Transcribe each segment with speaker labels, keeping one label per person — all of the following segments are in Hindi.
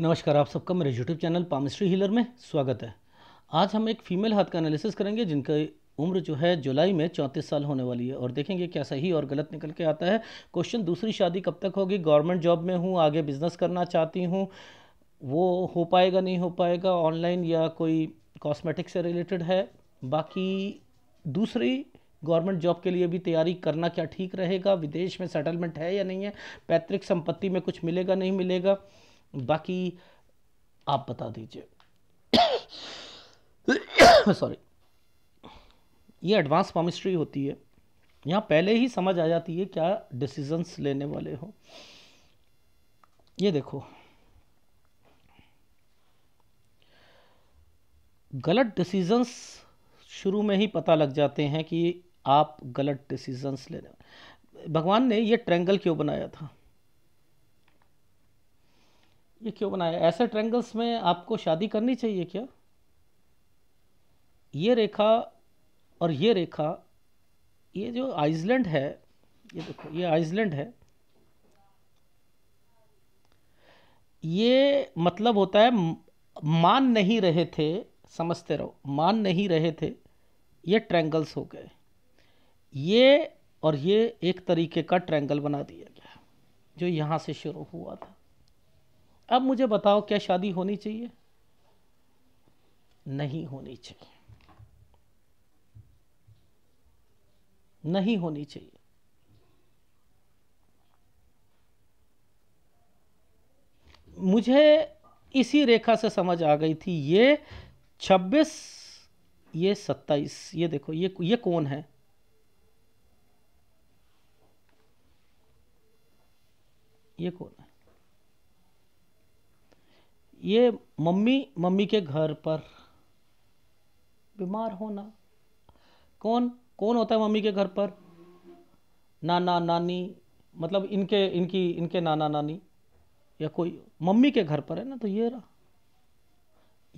Speaker 1: नमस्कार आप सबका मेरे यूट्यूब चैनल पामिस्ट्री हीलर में स्वागत है आज हम एक फीमेल हाथ का एनालिसिस करेंगे जिनका उम्र जो है जुलाई में चौंतीस साल होने वाली है और देखेंगे क्या सही और गलत निकल के आता है क्वेश्चन दूसरी शादी कब तक होगी गवर्नमेंट जॉब में हूँ आगे बिजनेस करना चाहती हूँ वो हो पाएगा नहीं हो पाएगा ऑनलाइन या कोई कॉस्मेटिक से रिलेटेड है बाकी दूसरी गवर्नमेंट जॉब के लिए भी तैयारी करना क्या ठीक रहेगा विदेश में सेटलमेंट है या नहीं है पैतृक संपत्ति में कुछ मिलेगा नहीं मिलेगा बाकी आप बता दीजिए सॉरी ये एडवांस पामिस्ट्री होती है यहाँ पहले ही समझ आ जाती है क्या डिसीजंस लेने वाले हो ये देखो गलत डिसीजंस शुरू में ही पता लग जाते हैं कि आप गलत डिसीजंस ले रहे भगवान ने ये ट्रेंगल क्यों बनाया था ये क्यों बनाया ऐसे ट्रैंगल्स में आपको शादी करनी चाहिए क्या ये रेखा और ये रेखा ये जो आइसलैंड है ये देखो ये आइसलैंड है ये मतलब होता है मान नहीं रहे थे समझते रहो मान नहीं रहे थे ये ट्रैंगल्स हो गए ये और ये एक तरीके का ट्रैंगल बना दिया गया जो यहाँ से शुरू हुआ था अब मुझे बताओ क्या शादी होनी चाहिए नहीं होनी चाहिए नहीं होनी चाहिए मुझे इसी रेखा से समझ आ गई थी ये 26 ये 27 ये देखो ये ये कौन है ये कौन है ये मम्मी मम्मी के घर पर बीमार होना कौन कौन होता है मम्मी के घर पर नाना नानी मतलब इनके इनकी इनके नाना नानी या कोई मम्मी के घर पर है ना तो ये रहा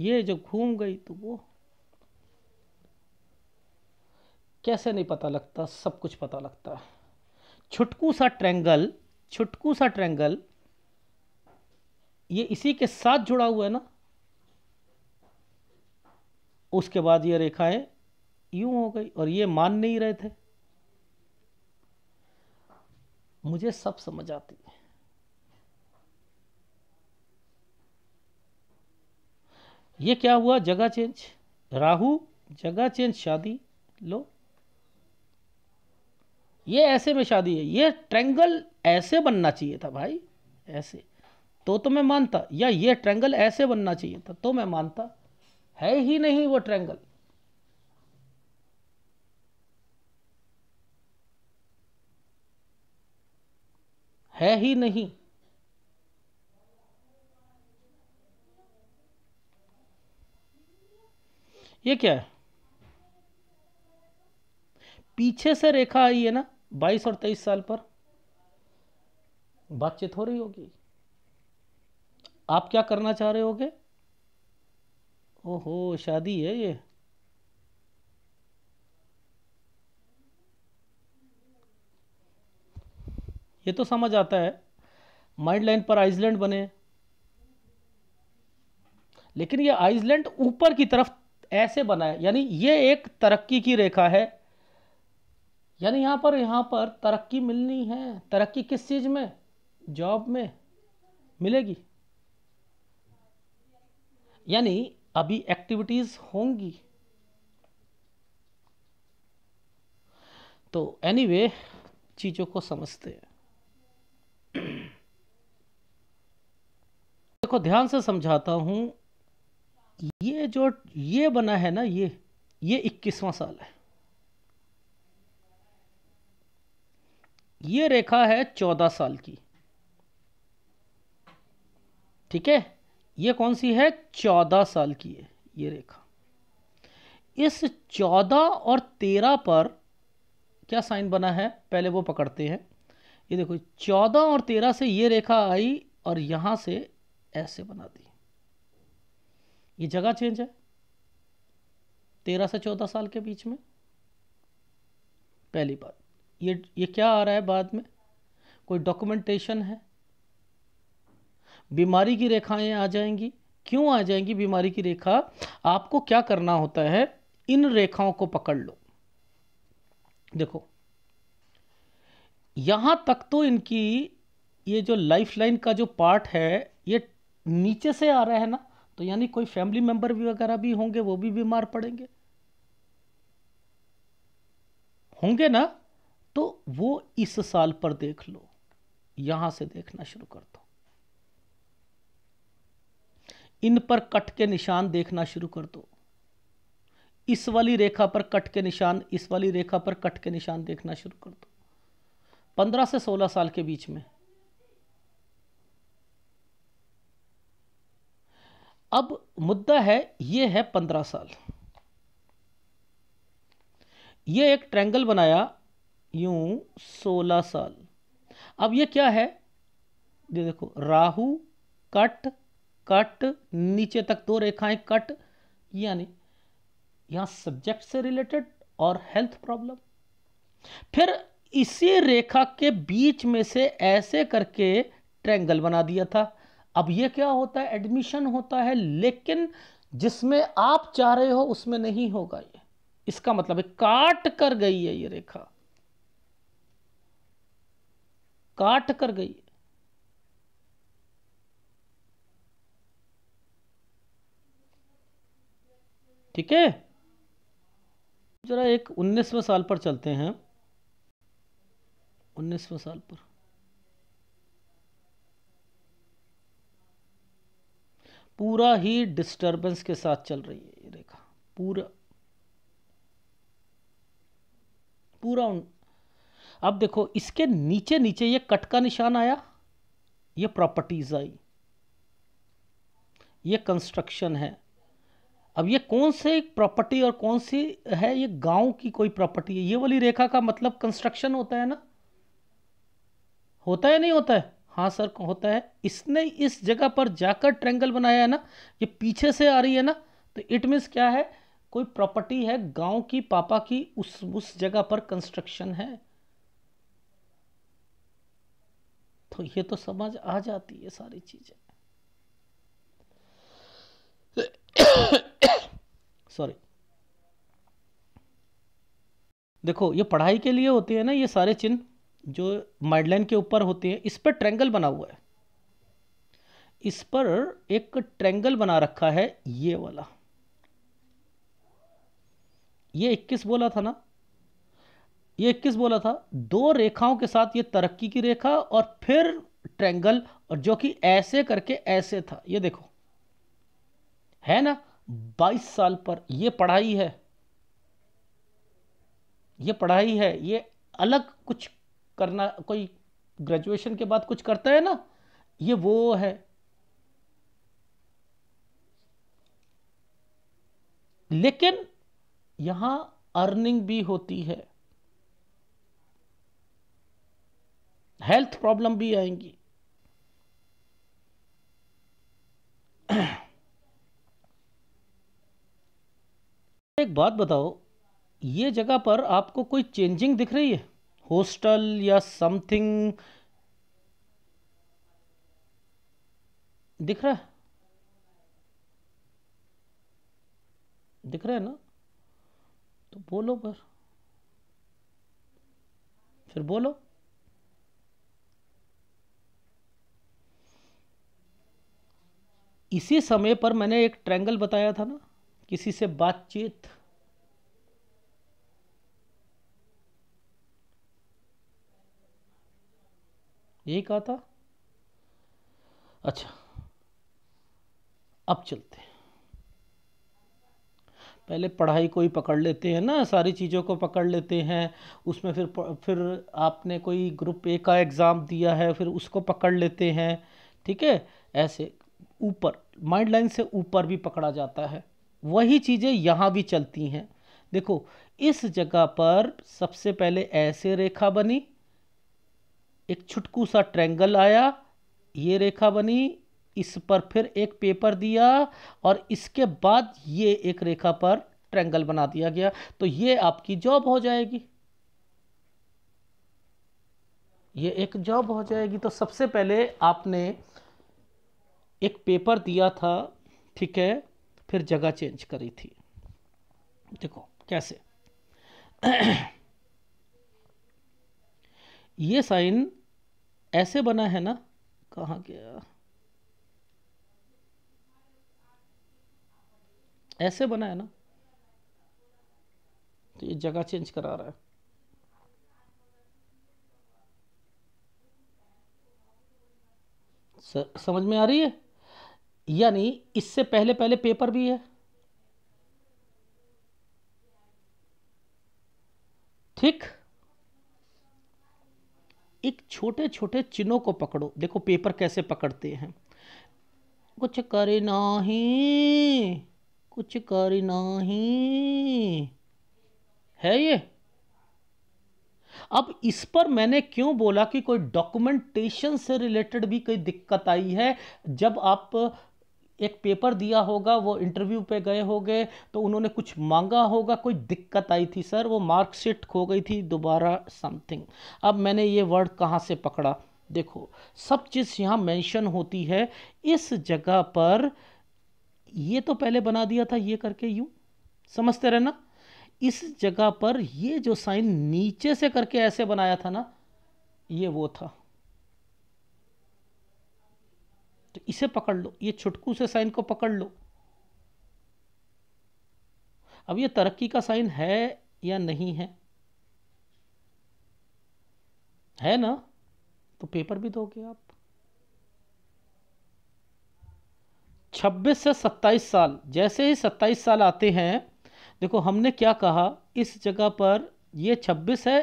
Speaker 1: ये जब घूम गई तो वो कैसे नहीं पता लगता सब कुछ पता लगता है छुटकू सा ट्रेंगल छुटकू सा ट्रेंगल ये इसी के साथ जुड़ा हुआ है ना उसके बाद ये रेखा है यूं हो गई और ये मान नहीं रहे थे मुझे सब समझ आती है ये क्या हुआ जगह चेंज राहु जगह चेंज शादी लो ये ऐसे में शादी है ये ट्रेंगल ऐसे बनना चाहिए था भाई ऐसे तो तो मैं मानता या ये ट्रैंगल ऐसे बनना चाहिए था तो मैं मानता है ही नहीं वो ट्रैंगल है ही नहीं ये क्या है पीछे से रेखा आई है ना 22 और 23 साल पर बातचीत हो रही होगी आप क्या करना चाह रहे होगे ओहो शादी है ये ये तो समझ आता है माइंड लाइन पर आइसलैंड बने लेकिन ये आइसलैंड ऊपर की तरफ ऐसे बना है यानी ये एक तरक्की की रेखा है यानी यहां पर यहां पर तरक्की मिलनी है तरक्की किस चीज़ में जॉब में मिलेगी यानी अभी एक्टिविटीज होंगी तो एनीवे anyway, चीज़ों को समझते हैं देखो ध्यान से समझाता हूं ये जो ये बना है ना ये ये इक्कीसवां साल है ये रेखा है चौदह साल की ठीक है ये कौन सी है चौदह साल की है ये रेखा इस चौदह और तेरह पर क्या साइन बना है पहले वो पकड़ते हैं ये देखो चौदह और तेरह से ये रेखा आई और यहां से ऐसे बना दी ये जगह चेंज है तेरह से चौदह साल के बीच में पहली बात ये ये क्या आ रहा है बाद में कोई डॉक्यूमेंटेशन है बीमारी की रेखाएं आ जाएंगी क्यों आ जाएंगी बीमारी की रेखा आपको क्या करना होता है इन रेखाओं को पकड़ लो देखो यहां तक तो इनकी ये जो लाइफ लाइन का जो पार्ट है ये नीचे से आ रहा है ना तो यानी कोई फैमिली मेंबर भी वगैरह भी होंगे वो भी बीमार पड़ेंगे होंगे ना तो वो इस साल पर देख लो यहां से देखना शुरू कर दो इन पर कट के निशान देखना शुरू कर दो इस वाली रेखा पर कट के निशान इस वाली रेखा पर कट के निशान देखना शुरू कर दो पंद्रह से सोलह साल के बीच में अब मुद्दा है यह है पंद्रह साल यह एक ट्रैंगल बनाया यू सोलह साल अब यह क्या है ये देखो राहु कट कट नीचे तक दो रेखाएं कट यानी यहां सब्जेक्ट से रिलेटेड और हेल्थ प्रॉब्लम फिर इसी रेखा के बीच में से ऐसे करके ट्रैंगल बना दिया था अब ये क्या होता है एडमिशन होता है लेकिन जिसमें आप चाह रहे हो उसमें नहीं होगा ये इसका मतलब है काट कर गई है ये रेखा काट कर गई ठीक है जरा एक उन्नीसवें साल पर चलते हैं उन्नीसवें साल पर पूरा ही डिस्टरबेंस के साथ चल रही है ये रेखा पूरा पूरा उन... अब देखो इसके नीचे नीचे ये कट का निशान आया ये प्रॉपर्टीज आई ये कंस्ट्रक्शन है अब ये कौन से प्रॉपर्टी और कौन सी है ये गांव की कोई प्रॉपर्टी है ये वाली रेखा का मतलब कंस्ट्रक्शन होता है ना होता है नहीं होता है हाँ सर होता है इसने इस जगह पर जाकर ट्रैंगल बनाया है ना ये पीछे से आ रही है ना तो इट मीन्स क्या है कोई प्रॉपर्टी है गांव की पापा की उस उस जगह पर कंस्ट्रक्शन है तो ये तो समझ आ जाती है सारी चीजें सॉरी देखो ये पढ़ाई के लिए होते हैं ना ये सारे चिन्ह जो माइडलाइन के ऊपर होते हैं इस पर ट्रेंगल बना हुआ है इस पर एक ट्रेंगल बना रखा है ये वाला ये 21 बोला था ना ये 21 बोला था दो रेखाओं के साथ ये तरक्की की रेखा और फिर ट्रेंगल और जो कि ऐसे करके ऐसे था ये देखो है ना 22 साल पर यह पढ़ाई है ये पढ़ाई है ये अलग कुछ करना कोई ग्रेजुएशन के बाद कुछ करता है ना ये वो है लेकिन यहां अर्निंग भी होती है हेल्थ प्रॉब्लम भी आएंगी एक बात बताओ ये जगह पर आपको कोई चेंजिंग दिख रही है हॉस्टल या समथिंग दिख रहा है दिख रहा है ना तो बोलो पर फिर बोलो इसी समय पर मैंने एक ट्रैंगल बताया था ना किसी से बातचीत यही कहा था अच्छा अब चलते हैं पहले पढ़ाई को ही पकड़ लेते हैं ना सारी चीज़ों को पकड़ लेते हैं उसमें फिर फिर आपने कोई ग्रुप ए का एग्ज़ाम दिया है फिर उसको पकड़ लेते हैं ठीक है ऐसे ऊपर माइंड लाइन से ऊपर भी पकड़ा जाता है वही चीज़ें यहाँ भी चलती हैं देखो इस जगह पर सबसे पहले ऐसे रेखा बनी एक छुटकू सा ट्रेंगल आया ये रेखा बनी इस पर फिर एक पेपर दिया और इसके बाद ये एक रेखा पर ट्रेंगल बना दिया गया तो ये आपकी जॉब हो जाएगी ये एक जॉब हो जाएगी तो सबसे पहले आपने एक पेपर दिया था ठीक है फिर जगह चेंज करी थी देखो कैसे ये साइन ऐसे बना है ना कहाँ गया ऐसे बना है ना तो ये जगह चेंज करा रहा है समझ में आ रही है यानी इससे पहले पहले पेपर भी है एक छोटे छोटे चिन्हों को पकड़ो देखो पेपर कैसे पकड़ते हैं कुछ करना ही कुछ करना ही है ये अब इस पर मैंने क्यों बोला कि कोई डॉक्यूमेंटेशन से रिलेटेड भी कोई दिक्कत आई है जब आप एक पेपर दिया होगा वो इंटरव्यू पे गए होंगे तो उन्होंने कुछ मांगा होगा कोई दिक्कत आई थी सर वो मार्कशीट खो गई थी दोबारा समथिंग अब मैंने ये वर्ड कहाँ से पकड़ा देखो सब चीज़ यहाँ मेंशन होती है इस जगह पर ये तो पहले बना दिया था ये करके यूँ समझते रहे ना इस जगह पर ये जो साइन नीचे से करके ऐसे बनाया था ना ये वो था तो इसे पकड़ लो ये छुटकू से साइन को पकड़ लो अब ये तरक्की का साइन है या नहीं है है ना तो पेपर भी दोगे आप 26 से 27 साल जैसे ही 27 साल आते हैं देखो हमने क्या कहा इस जगह पर ये 26 है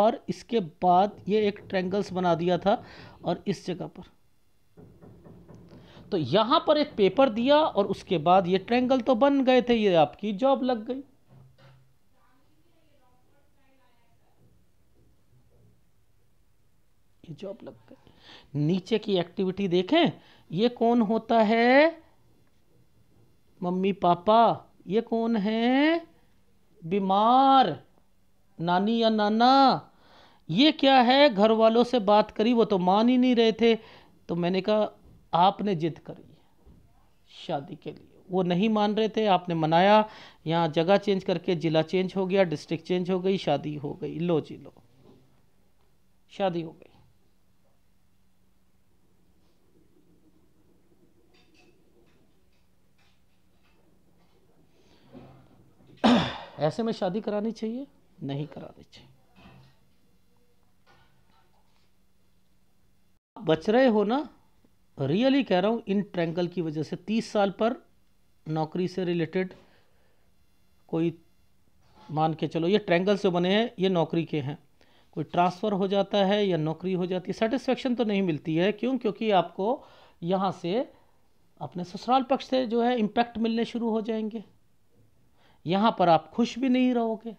Speaker 1: और इसके बाद ये एक ट्रेंगल्स बना दिया था और इस जगह पर तो यहां पर एक पेपर दिया और उसके बाद ये ट्रैंगल तो बन गए थे ये आपकी जॉब लग गई ये जॉब लग गई नीचे की एक्टिविटी देखें ये कौन होता है मम्मी पापा ये कौन है बीमार नानी या नाना ये क्या है घर वालों से बात करी वो तो मान ही नहीं रहे थे तो मैंने कहा आपने जिद करी शादी के लिए वो नहीं मान रहे थे आपने मनाया यहाँ जगह चेंज करके जिला चेंज हो गया डिस्ट्रिक्ट चेंज हो गई शादी हो गई लो जी लो शादी हो गई ऐसे में शादी करानी चाहिए नहीं करानी चाहिए बच रहे हो ना रियली कह रहा हूँ इन ट्रैंकल की वजह से तीस साल पर नौकरी से रिलेटेड कोई मान के चलो ये ट्रैंगल से बने हैं ये नौकरी के हैं कोई ट्रांसफ़र हो जाता है या नौकरी हो जाती है सेटिस्फेक्शन तो नहीं मिलती है क्यों क्योंकि आपको यहाँ से अपने ससुराल पक्ष से जो है इम्पैक्ट मिलने शुरू हो जाएंगे यहाँ पर आप खुश भी नहीं रहोगे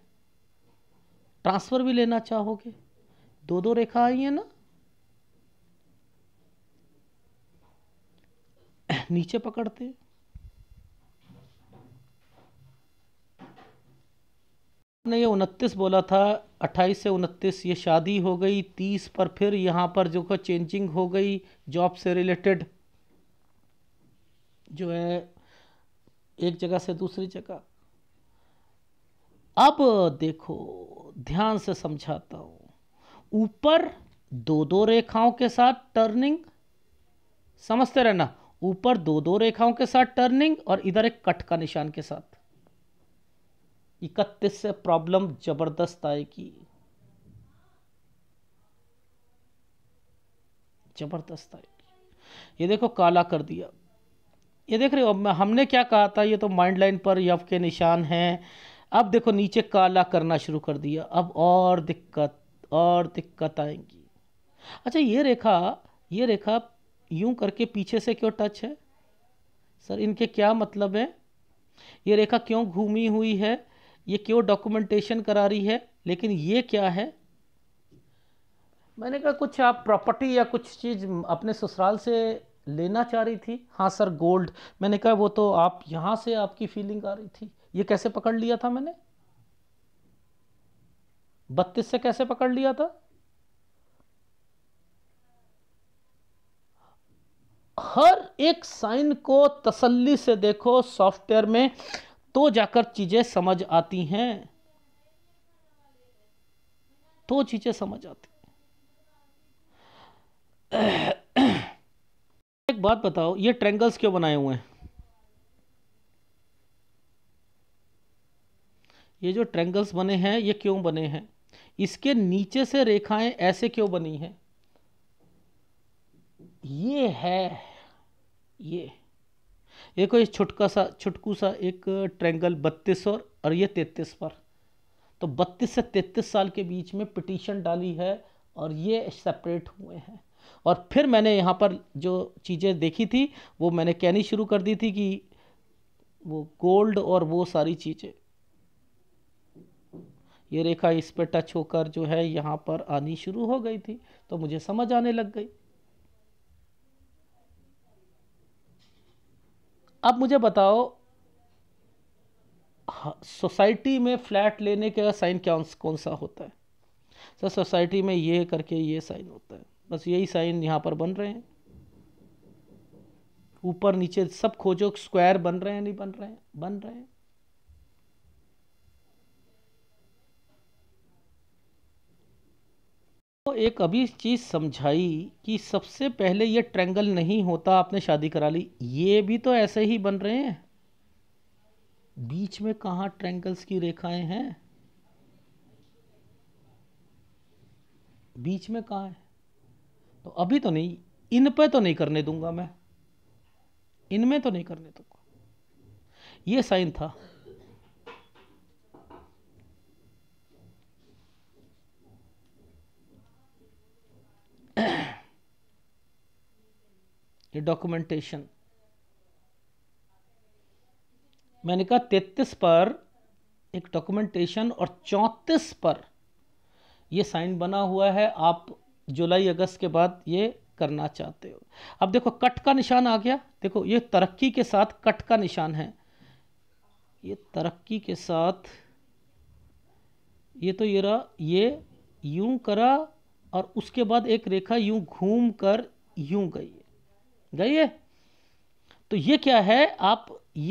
Speaker 1: ट्रांसफ़र भी लेना चाहोगे दो दो रेखा आई है ना नीचे पकड़ते ने ये उनतीस बोला था अट्ठाईस से उनतीस ये शादी हो गई तीस पर फिर यहाँ पर जो का चेंजिंग हो गई जॉब से रिलेटेड जो है एक जगह से दूसरी जगह अब देखो ध्यान से समझाता हूँ ऊपर दो दो रेखाओं के साथ टर्निंग समझते रहना ऊपर दो दो रेखाओं के साथ टर्निंग और इधर एक कट का निशान के साथ इकतीस से प्रॉब्लम जबरदस्त आएगी जबरदस्त आएगी ये देखो काला कर दिया ये देख रहे हो हमने क्या कहा था ये तो माइंड लाइन पर यफ के निशान हैं अब देखो नीचे काला करना शुरू कर दिया अब और दिक्कत और दिक्कत आएंगी अच्छा ये रेखा ये रेखा यूं करके पीछे से क्यों टच है सर इनके क्या मतलब है ये रेखा क्यों घूमी हुई है ये क्यों डॉक्यूमेंटेशन करा रही है लेकिन ये क्या है मैंने कहा कुछ आप प्रॉपर्टी या कुछ चीज़ अपने ससुराल से लेना चाह रही थी हाँ सर गोल्ड मैंने कहा वो तो आप यहाँ से आपकी फीलिंग आ रही थी ये कैसे पकड़ लिया था मैंने बत्तीस से कैसे पकड़ लिया था हर एक साइन को तसल्ली से देखो सॉफ्टवेयर में तो जाकर चीज़ें समझ आती हैं तो चीज़ें समझ आती हैं एक बात बताओ ये ट्रेंगल्स क्यों बनाए हुए हैं ये जो ट्रेंगल्स बने हैं ये क्यों बने हैं इसके नीचे से रेखाएं ऐसे क्यों बनी हैं ये है ये देखो ये छुटका सा छुटकू सा एक ट्रैंगल बत्तीस और और ये तैतीस पर तो बत्तीस से तैतीस साल के बीच में पिटीशन डाली है और ये सेपरेट हुए हैं और फिर मैंने यहाँ पर जो चीज़ें देखी थी वो मैंने कहनी शुरू कर दी थी कि वो गोल्ड और वो सारी चीज़ें ये रेखा इस पर टच होकर जो है यहाँ पर आनी शुरू हो गई थी तो मुझे समझ आने लग गई अब मुझे बताओ सोसाइटी में फ्लैट लेने का साइन क्या कौन सा होता है सर सोसाइटी में ये करके ये साइन होता है बस यही साइन यहाँ पर बन रहे हैं ऊपर नीचे सब खोजो स्क्वायर बन रहे हैं नहीं बन रहे हैं बन रहे हैं तो एक अभी चीज़ समझाई कि सबसे पहले ये ट्रेंगल नहीं होता आपने शादी करा ली ये भी तो ऐसे ही बन रहे हैं बीच में कहाँ ट्रैंगल्स की रेखाएं हैं बीच में कहाँ है तो अभी तो नहीं इन पे तो नहीं करने दूंगा मैं इनमें तो नहीं करने दूंगा ये साइन था ये डॉक्यूमेंटेशन मैंने कहा तैतीस पर एक डॉक्यूमेंटेशन और चौंतीस पर ये साइन बना हुआ है आप जुलाई अगस्त के बाद ये करना चाहते हो अब देखो कट का निशान आ गया देखो ये तरक्की के साथ कट का निशान है ये तरक्की के साथ ये तो ये रहा ये यूं करा और उसके बाद एक रेखा यूं घूम कर यूं गई जाइए तो ये क्या है आप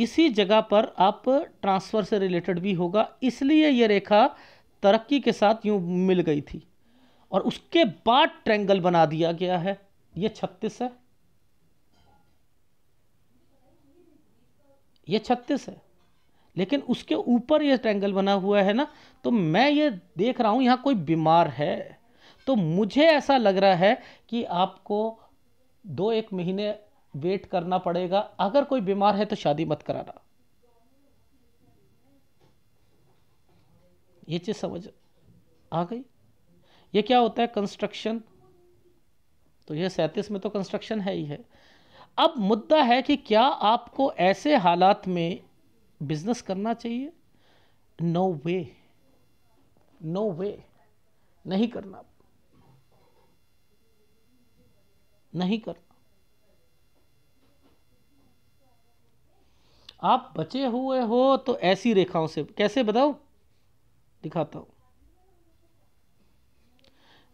Speaker 1: इसी जगह पर आप ट्रांसफ़र से रिलेटेड भी होगा इसलिए ये रेखा तरक्की के साथ यूँ मिल गई थी और उसके बाद ट्रेंगल बना दिया गया है ये छत्तीस है ये छत्तीस है लेकिन उसके ऊपर ये ट्रैंगल बना हुआ है ना तो मैं ये देख रहा हूँ यहाँ कोई बीमार है तो मुझे ऐसा लग रहा है कि आपको दो एक महीने वेट करना पड़ेगा अगर कोई बीमार है तो शादी मत कराना ये चीज़ समझ आ गई ये क्या होता है कंस्ट्रक्शन तो ये सैंतीस में तो कंस्ट्रक्शन है ही है अब मुद्दा है कि क्या आपको ऐसे हालात में बिजनेस करना चाहिए नो वे नो वे नहीं करना नहीं करना आप बचे हुए हो तो ऐसी रेखाओं से कैसे बताओ दिखाता हूं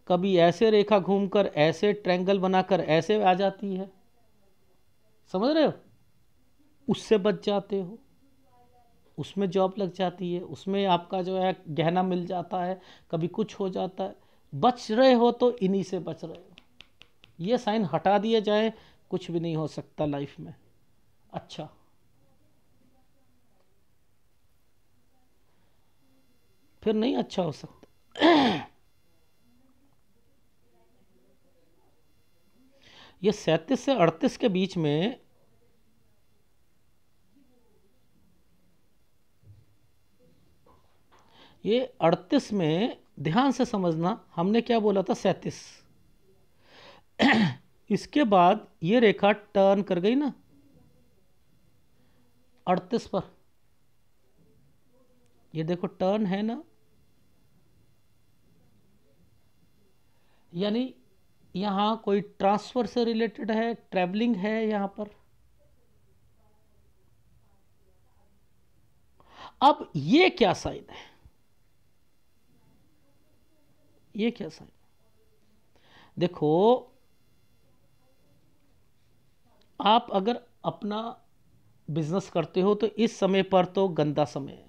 Speaker 1: कभी ऐसे रेखा घूमकर ऐसे ट्रैंगल बनाकर ऐसे आ जाती है समझ रहे हो उससे बच जाते हो उसमें जॉब लग जाती है उसमें आपका जो है गहना मिल जाता है कभी कुछ हो जाता है बच रहे हो तो इन्हीं से बच रहे हो ये साइन हटा दिया जाए कुछ भी नहीं हो सकता लाइफ में अच्छा फिर नहीं अच्छा हो सकता ये सैतीस से अड़तीस के बीच में ये अड़तीस में ध्यान से समझना हमने क्या बोला था सैंतीस इसके बाद ये रेखा टर्न कर गई ना अड़तीस पर ये देखो टर्न है ना यानी यहाँ कोई ट्रांसफ़र से रिलेटेड है ट्रैवलिंग है यहाँ पर अब ये क्या साइन है ये क्या साइन देखो आप अगर अपना बिजनेस करते हो तो इस समय पर तो गंदा समय है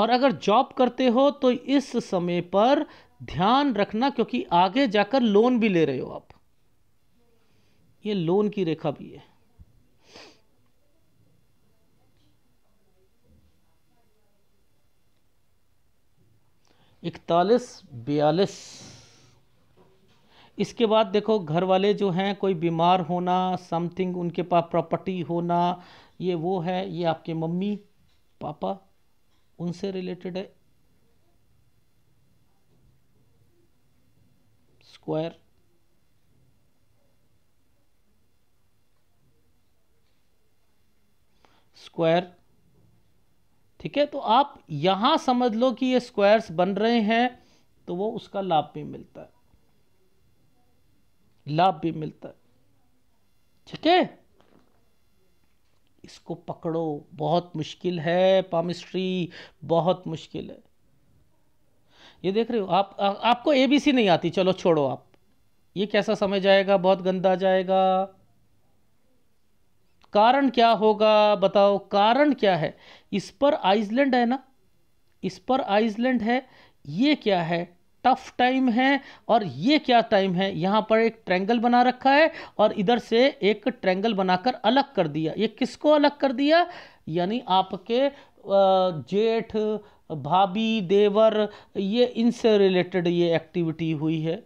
Speaker 1: और अगर जॉब करते हो तो इस समय पर ध्यान रखना क्योंकि आगे जाकर लोन भी ले रहे हो आप ये लोन की रेखा भी है इकतालीस बयालीस इसके बाद देखो घर वाले जो हैं कोई बीमार होना समथिंग उनके पास प्रॉपर्टी होना ये वो है ये आपके मम्मी पापा उनसे रिलेटेड है स्क्वायर स्क्वायर ठीक है तो आप यहां समझ लो कि ये स्क्वायर्स बन रहे हैं तो वो उसका लाभ भी मिलता है लाभ भी मिलता है ठीक है इसको पकड़ो बहुत मुश्किल है पामिस्ट्री बहुत मुश्किल है ये देख रहे हो आप आ, आपको एबीसी नहीं आती चलो छोड़ो आप ये कैसा समय आएगा बहुत गंदा जाएगा कारण क्या होगा बताओ कारण क्या है इस पर आइसलैंड है ना इस पर आइसलैंड है ये क्या है टफ टाइम है और ये क्या टाइम है यहाँ पर एक ट्रैंगल बना रखा है और इधर से एक ट्रैंगल बनाकर अलग कर दिया ये किसको अलग कर दिया यानी आपके जेठ भाभी देवर ये इनसे रिलेटेड ये एक्टिविटी हुई है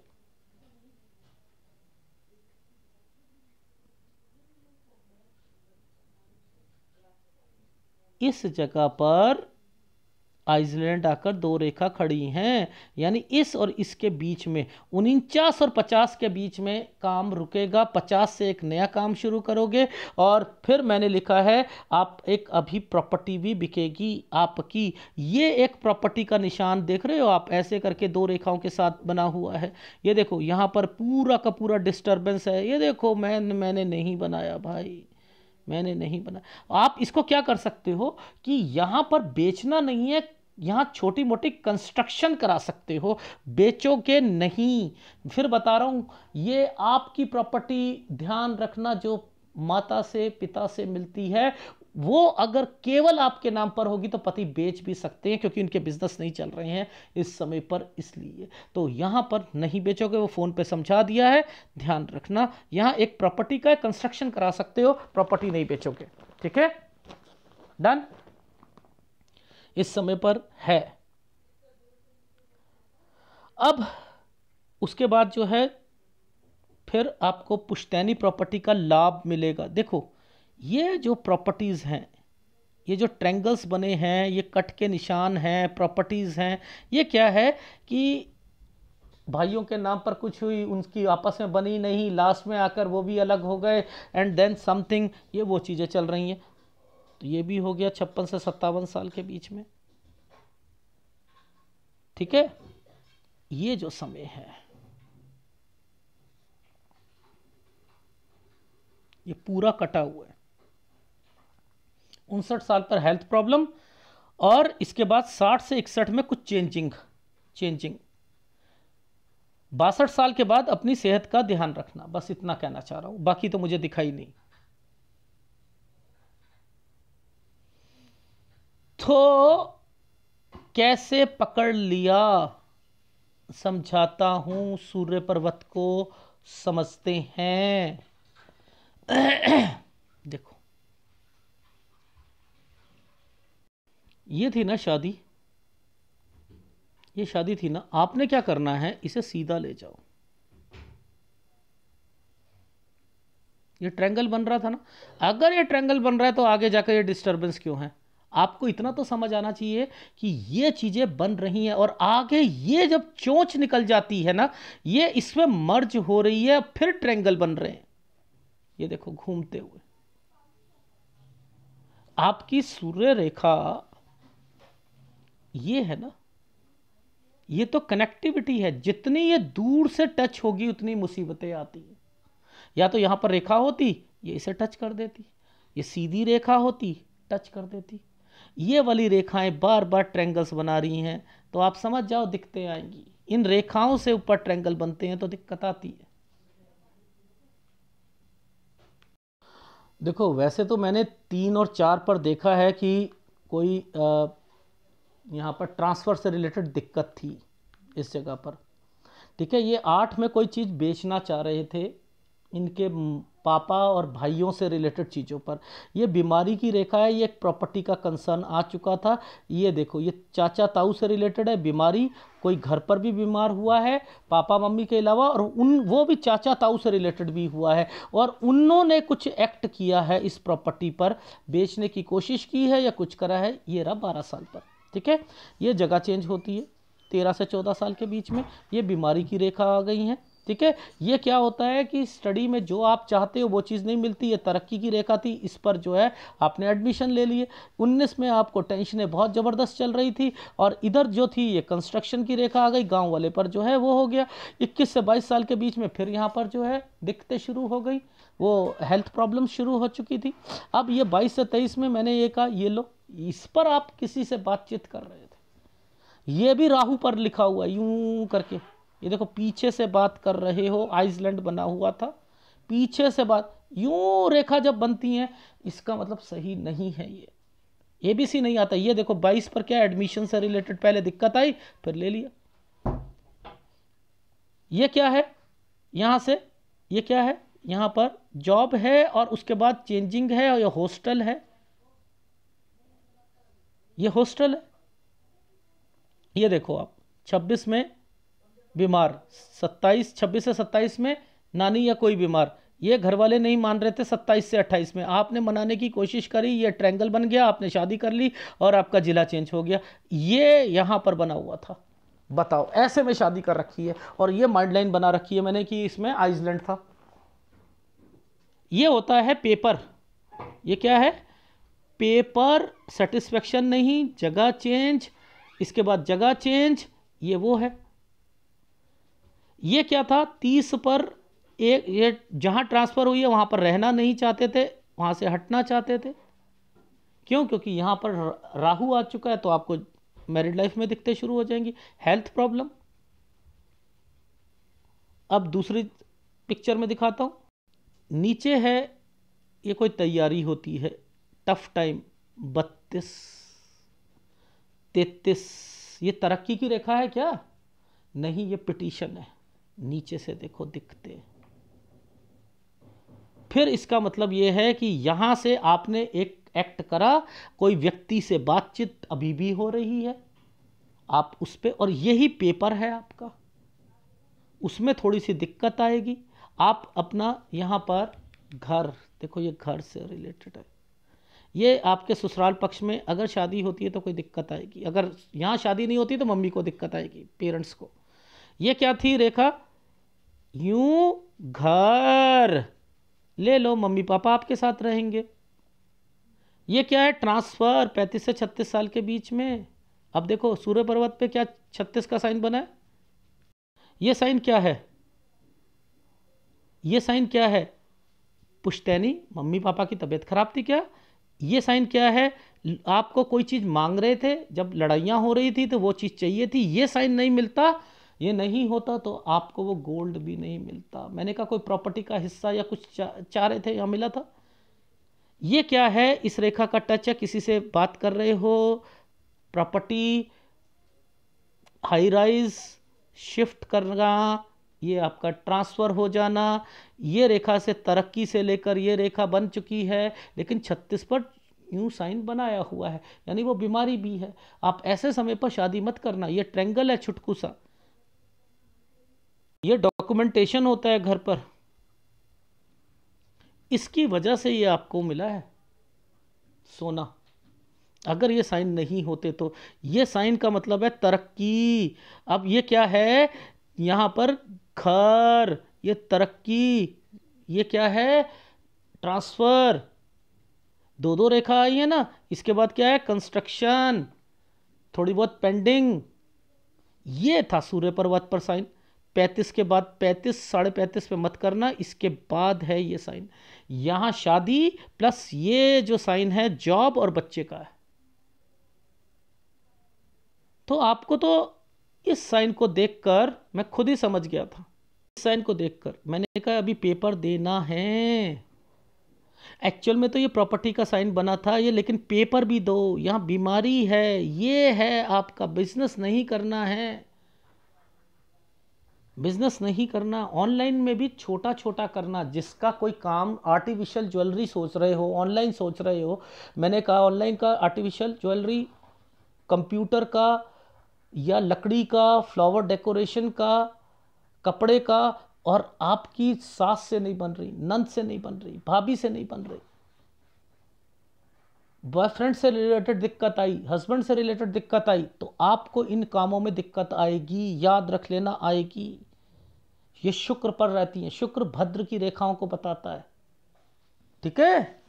Speaker 1: इस जगह पर आइसलैंड आकर दो रेखा खड़ी हैं यानी इस और इसके बीच में उनचास और पचास के बीच में काम रुकेगा पचास से एक नया काम शुरू करोगे और फिर मैंने लिखा है आप एक अभी प्रॉपर्टी भी बिकेगी आपकी ये एक प्रॉपर्टी का निशान देख रहे हो आप ऐसे करके दो रेखाओं के साथ बना हुआ है ये देखो यहाँ पर पूरा का पूरा डिस्टर्बेंस है ये देखो मैं मैंने नहीं बनाया भाई मैंने नहीं बना आप इसको क्या कर सकते हो कि यहाँ पर बेचना नहीं है यहाँ छोटी मोटी कंस्ट्रक्शन करा सकते हो बेचोगे नहीं फिर बता रहा हूँ ये आपकी प्रॉपर्टी ध्यान रखना जो माता से पिता से मिलती है वो अगर केवल आपके नाम पर होगी तो पति बेच भी सकते हैं क्योंकि उनके बिजनेस नहीं चल रहे हैं इस समय पर इसलिए तो यहाँ पर नहीं बेचोगे वो फ़ोन पे समझा दिया है ध्यान रखना यहाँ एक प्रॉपर्टी का कंस्ट्रक्शन करा सकते हो प्रॉपर्टी नहीं बेचोगे ठीक है डन इस समय पर है अब उसके बाद जो है फिर आपको पुश्तैनी प्रॉपर्टी का लाभ मिलेगा देखो ये जो प्रॉपर्टीज़ हैं ये जो ट्रेंगल्स बने हैं ये कट के निशान हैं प्रॉपर्टीज़ हैं ये क्या है कि भाइयों के नाम पर कुछ हुई उनकी आपस में बनी नहीं लास्ट में आकर वो भी अलग हो गए एंड देन समथिंग ये वो चीज़ें चल रही हैं तो ये भी हो गया छप्पन से सत्तावन साल के बीच में ठीक है ये जो समय है ये पूरा कटा हुआ है उनसठ साल पर हेल्थ प्रॉब्लम और इसके बाद 60 से इकसठ में कुछ चेंजिंग चेंजिंग बासठ साल के बाद अपनी सेहत का ध्यान रखना बस इतना कहना चाह रहा हूं बाकी तो मुझे दिखाई नहीं अर्थो तो कैसे पकड़ लिया समझाता हूँ सूर्य पर्वत को समझते हैं देखो ये थी ना शादी ये शादी थी ना आपने क्या करना है इसे सीधा ले जाओ ये ट्रेंगल बन रहा था ना अगर ये ट्रेंगल बन रहा है तो आगे जाकर ये डिस्टरबेंस क्यों है आपको इतना तो समझ आना चाहिए कि ये चीज़ें बन रही हैं और आगे ये जब चोंच निकल जाती है ना ये इसमें मर्ज हो रही है फिर ट्रेंगल बन रहे हैं ये देखो घूमते हुए आपकी सूर्य रेखा ये है ना ये तो कनेक्टिविटी है जितनी ये दूर से टच होगी उतनी मुसीबतें आती हैं या तो यहां पर रेखा होती ये इसे टच कर देती ये सीधी रेखा होती टच कर देती ये वाली रेखाएं बार बार ट्रेंगल्स बना रही हैं तो आप समझ जाओ दिखते आएंगी इन रेखाओं से ऊपर ट्रेंगल बनते हैं तो दिक्कत आती है देखो वैसे तो मैंने तीन और चार पर देखा है कि कोई यहाँ पर ट्रांसफ़र से रिलेटेड दिक्कत थी इस जगह पर ठीक है ये आठ में कोई चीज़ बेचना चाह रहे थे इनके पापा और भाइयों से रिलेटेड चीज़ों पर ये बीमारी की रेखा है ये एक प्रॉपर्टी का कंसर्न आ चुका था ये देखो ये चाचा ताऊ से रिलेटेड है बीमारी कोई घर पर भी बीमार हुआ है पापा मम्मी के अलावा और उन वो भी चाचा ताऊ से रिलेटेड भी हुआ है और उन्होंने कुछ एक्ट किया है इस प्रॉपर्टी पर बेचने की कोशिश की है या कुछ करा है ये रहा बारह साल पर ठीक है ये जगह चेंज होती है तेरह से चौदह साल के बीच में ये बीमारी की रेखा आ गई है ठीक है ये क्या होता है कि स्टडी में जो आप चाहते हो वो चीज़ नहीं मिलती ये तरक्की की रेखा थी इस पर जो है आपने एडमिशन ले लिए उन्नीस में आपको टेंशनें बहुत ज़बरदस्त चल रही थी और इधर जो थी ये कंस्ट्रक्शन की रेखा आ गई गाँव वाले पर जो है वो हो गया इक्कीस से बाईस साल के बीच में फिर यहाँ पर जो है दिक्कतें शुरू हो गई वो हेल्थ प्रॉब्लम शुरू हो चुकी थी अब ये बाईस से तेईस में मैंने ये कहा ये लो इस पर आप किसी से बातचीत कर रहे थे ये भी राहु पर लिखा हुआ यूं करके ये देखो पीछे से बात कर रहे हो आइसलैंड बना हुआ था पीछे से बात यूं रेखा जब बनती है इसका मतलब सही नहीं है ये ए बी सी नहीं आता ये देखो 22 पर क्या एडमिशन से रिलेटेड पहले दिक्कत आई फिर ले लिया ये क्या है यहां से ये क्या है यहां पर जॉब है और उसके बाद चेंजिंग है और ये हॉस्टल है ये हॉस्टल है ये देखो आप 26 में बीमार सत्ताईस छब्बीस से सत्ताईस में नानी या कोई बीमार ये घर वाले नहीं मान रहे थे सत्ताईस से अट्ठाईस में आपने मनाने की कोशिश करी ये ट्रैंगल बन गया आपने शादी कर ली और आपका ज़िला चेंज हो गया ये यहाँ पर बना हुआ था बताओ ऐसे में शादी कर रखी है और ये माइंड लाइन बना रखी है मैंने कि इसमें आइसलैंड था ये होता है पेपर ये क्या है पेपर सेटिस्फेक्शन नहीं जगह चेंज इसके बाद जगह चेंज ये वो है ये क्या था तीस पर एक ये जहाँ ट्रांसफ़र हुई है वहाँ पर रहना नहीं चाहते थे वहाँ से हटना चाहते थे क्यों क्योंकि यहाँ पर राहु आ चुका है तो आपको मैरिड लाइफ में दिखते शुरू हो जाएंगी हेल्थ प्रॉब्लम अब दूसरी पिक्चर में दिखाता हूँ नीचे है ये कोई तैयारी होती है टफ टाइम बत्तीस तैतीस ये तरक्की की रेखा है क्या नहीं ये पिटीशन है नीचे से देखो दिखते फिर इसका मतलब यह है कि यहां से आपने एक एक्ट करा कोई व्यक्ति से बातचीत अभी भी हो रही है आप उस पर और यही पेपर है आपका उसमें थोड़ी सी दिक्कत आएगी आप अपना यहां पर घर देखो ये घर से रिलेटेड है ये आपके ससुराल पक्ष में अगर शादी होती है तो कोई दिक्कत आएगी अगर यहाँ शादी नहीं होती तो मम्मी को दिक्कत आएगी पेरेंट्स को ये क्या थी रेखा यूं घर ले लो मम्मी पापा आपके साथ रहेंगे ये क्या है ट्रांसफ़र पैंतीस से छत्तीस साल के बीच में अब देखो सूर्य पर्वत पे क्या छत्तीस का साइन बना है ये साइन क्या है ये साइन क्या है पुश्तैनी मम्मी पापा की तबीयत खराब थी क्या ये साइन क्या है आपको कोई चीज़ मांग रहे थे जब लड़ाइयां हो रही थी तो वो चीज़ चाहिए थी ये साइन नहीं मिलता ये नहीं होता तो आपको वो गोल्ड भी नहीं मिलता मैंने कहा कोई प्रॉपर्टी का हिस्सा या कुछ चा, चाह रहे थे या मिला था ये क्या है इस रेखा का टच है किसी से बात कर रहे हो प्रॉपर्टी हाई राइज शिफ्ट करना ये आपका ट्रांसफ़र हो जाना ये रेखा से तरक्की से लेकर ये रेखा बन चुकी है लेकिन छत्तीस पर न्यू साइन बनाया हुआ है यानी वो बीमारी भी है आप ऐसे समय पर शादी मत करना ये ट्रेंगल है छुटकू सा ये डॉक्यूमेंटेशन होता है घर पर इसकी वजह से ये आपको मिला है सोना अगर ये साइन नहीं होते तो ये साइन का मतलब है तरक्की अब ये क्या है यहाँ पर घर ये तरक्की ये क्या है ट्रांसफ़र दो दो रेखा आई है ना इसके बाद क्या है कंस्ट्रक्शन थोड़ी बहुत पेंडिंग ये था सूर्य पर्वत पर साइन पैंतीस के बाद पैंतीस साढ़े पैंतीस पे मत करना इसके बाद है ये साइन यहाँ शादी प्लस ये जो साइन है जॉब और बच्चे का है तो आपको तो इस साइन को देखकर मैं खुद ही समझ गया था इस साइन को देखकर मैंने कहा अभी पेपर देना है एक्चुअल में तो ये प्रॉपर्टी का साइन बना था ये लेकिन पेपर भी दो यहाँ बीमारी है ये है आपका बिजनेस नहीं करना है बिजनेस नहीं करना ऑनलाइन में भी छोटा छोटा करना जिसका कोई काम आर्टिफिशियल ज्वेलरी सोच रहे हो ऑनलाइन सोच रहे हो मैंने कहा ऑनलाइन का आर्टिफिशियल ज्वेलरी कंप्यूटर का या लकड़ी का फ्लावर डेकोरेशन का कपड़े का और आपकी सास से नहीं बन रही नंद से नहीं बन रही भाभी से नहीं बन रही बॉयफ्रेंड से रिलेटेड दिक्कत आई हस्बैंड से रिलेटेड दिक्कत आई तो आपको इन कामों में दिक्कत आएगी याद रख लेना आएगी ये शुक्र पर रहती है शुक्र भद्र की रेखाओं को बताता है ठीक है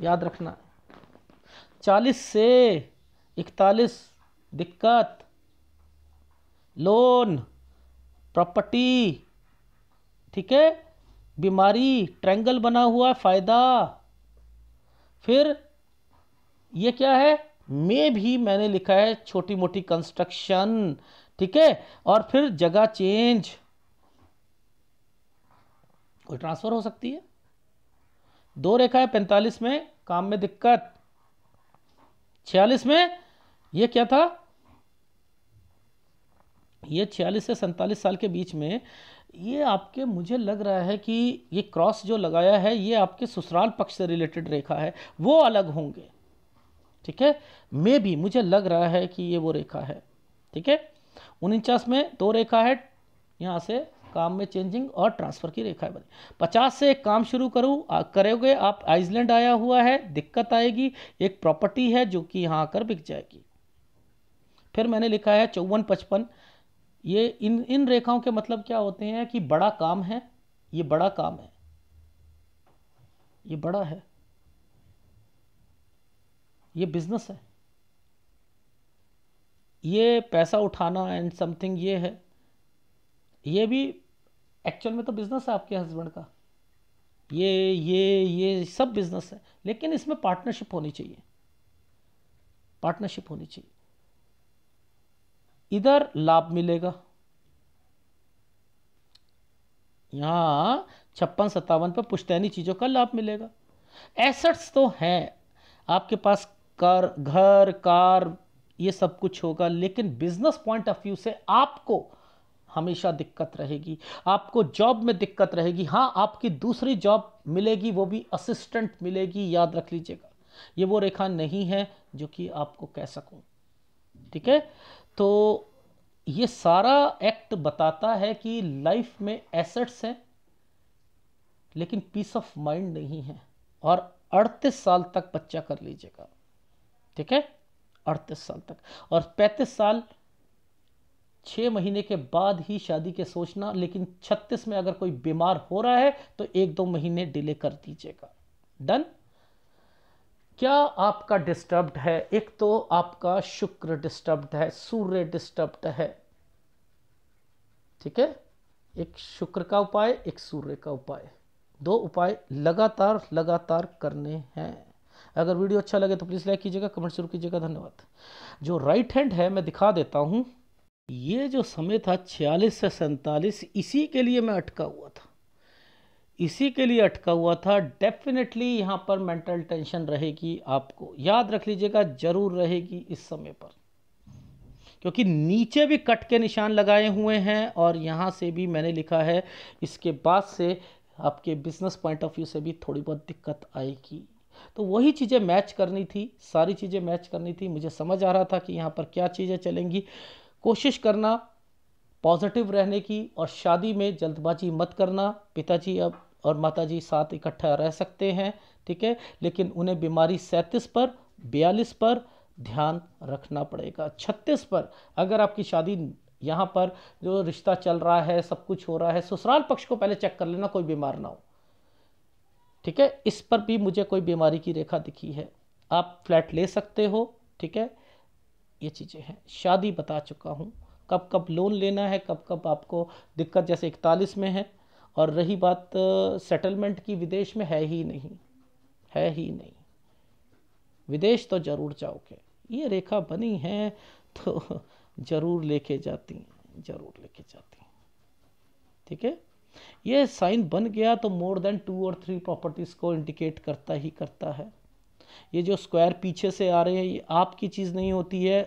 Speaker 1: याद रखना चालीस से इकतालीस दिक्कत लोन प्रॉपर्टी ठीक है बीमारी ट्रैंगल बना हुआ फ़ायदा फिर ये क्या है मे भी मैंने लिखा है छोटी मोटी कंस्ट्रक्शन ठीक है और फिर जगह चेंज कोई ट्रांसफर हो सकती है दो रेखा है पैंतालीस में काम में दिक्कत छियालीस में ये क्या था ये छियालीस से सैंतालीस साल के बीच में ये आपके मुझे लग रहा है कि ये क्रॉस जो लगाया है ये आपके ससुराल पक्ष से रिलेटेड रेखा है वो अलग होंगे ठीक है मे भी मुझे लग रहा है कि ये वो रेखा है ठीक है उनचास में दो रेखा है यहाँ से काम में चेंजिंग और ट्रांसफ़र की रेखा बनी पचास से एक काम शुरू करूँ करोगे आप आइसलैंड आया हुआ है दिक्कत आएगी एक प्रॉपर्टी है जो कि यहाँ आकर बिक जाएगी फिर मैंने लिखा है चौवन पचपन ये इन इन रेखाओं के मतलब क्या होते हैं कि बड़ा काम है ये बड़ा काम है ये बड़ा है ये बिजनेस है ये पैसा उठाना एंड समथिंग ये है ये भी एक्चुअल में तो बिजनेस है आपके हस्बैंड का ये ये ये सब बिजनेस है लेकिन इसमें पार्टनरशिप होनी चाहिए पार्टनरशिप होनी चाहिए इधर लाभ मिलेगा यहां छप्पन सत्तावन पर पुश्तैनी चीज़ों का लाभ मिलेगा एसेट्स तो हैं आपके पास कर घर कार ये सब कुछ होगा लेकिन बिजनेस पॉइंट ऑफ व्यू से आपको हमेशा दिक्कत रहेगी आपको जॉब में दिक्कत रहेगी हाँ आपकी दूसरी जॉब मिलेगी वो भी असिस्टेंट मिलेगी याद रख लीजिएगा ये वो रेखा नहीं है जो कि आपको कह सकूँ ठीक है तो ये सारा एक्ट बताता है कि लाइफ में एसेट्स हैं लेकिन पीस ऑफ माइंड नहीं है और अड़तीस साल तक बच्चा कर लीजिएगा ठीक है अड़तीस साल तक और पैंतीस साल छह महीने के बाद ही शादी के सोचना लेकिन छत्तीस में अगर कोई बीमार हो रहा है तो एक दो महीने डिले कर दीजिएगा डन क्या आपका डिस्टर्ब्ड है एक तो आपका शुक्र डिस्टर्ब्ड है सूर्य डिस्टर्ब्ड है ठीक है एक शुक्र का उपाय एक सूर्य का उपाय दो उपाय लगातार लगातार करने हैं अगर वीडियो अच्छा लगे तो प्लीज़ लाइक कीजिएगा कमेंट शुरू कीजिएगा धन्यवाद जो राइट हैंड है मैं दिखा देता हूँ ये जो समय था छियालीस से सैंतालीस इसी के लिए मैं अटका हुआ था इसी के लिए अटका हुआ था डेफिनेटली यहाँ पर मेंटल टेंशन रहेगी आपको याद रख लीजिएगा जरूर रहेगी इस समय पर क्योंकि नीचे भी कट के निशान लगाए हुए हैं और यहाँ से भी मैंने लिखा है इसके बाद से आपके बिजनेस पॉइंट ऑफ व्यू से भी थोड़ी बहुत दिक्कत आएगी तो वही चीज़ें मैच करनी थी सारी चीज़ें मैच करनी थी मुझे समझ आ रहा था कि यहाँ पर क्या चीज़ें चलेंगी कोशिश करना पॉजिटिव रहने की और शादी में जल्दबाजी मत करना पिताजी अब और माताजी साथ इकट्ठा रह सकते हैं ठीक है लेकिन उन्हें बीमारी सैंतीस पर बयालीस पर ध्यान रखना पड़ेगा छत्तीस पर अगर आपकी शादी यहाँ पर जो रिश्ता चल रहा है सब कुछ हो रहा है ससुराल पक्ष को पहले चेक कर लेना कोई बीमार ना हो ठीक है इस पर भी मुझे कोई बीमारी की रेखा दिखी है आप फ्लैट ले सकते हो ठीक है ये चीज़ें हैं शादी बता चुका हूँ कब कब लोन लेना है कब कब आपको दिक्कत जैसे इकतालीस में है और रही बात सेटलमेंट की विदेश में है ही नहीं है ही नहीं विदेश तो ज़रूर जाओगे ये रेखा बनी है तो ज़रूर लेके जाती ज़रूर लेके जाती ठीक है ये साइन बन गया तो मोर देन टू और थ्री प्रॉपर्टीज़ को इंडिकेट करता ही करता है ये जो स्क्वायर पीछे से आ रहे हैं ये आपकी चीज़ नहीं होती है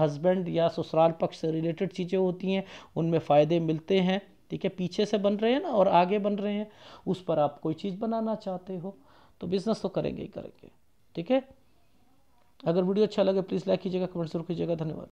Speaker 1: हस्बैंड या ससुराल पक्ष से रिलेटेड चीज़ें होती हैं उनमें फ़ायदे मिलते हैं ठीक है पीछे से बन रहे हैं ना और आगे बन रहे हैं उस पर आप कोई चीज़ बनाना चाहते हो तो बिज़नेस तो करेंगे ही करेंगे ठीक है अगर वीडियो अच्छा लगे प्लीज़ लाइक कीजिएगा कमेंट जरूर कीजिएगा धन्यवाद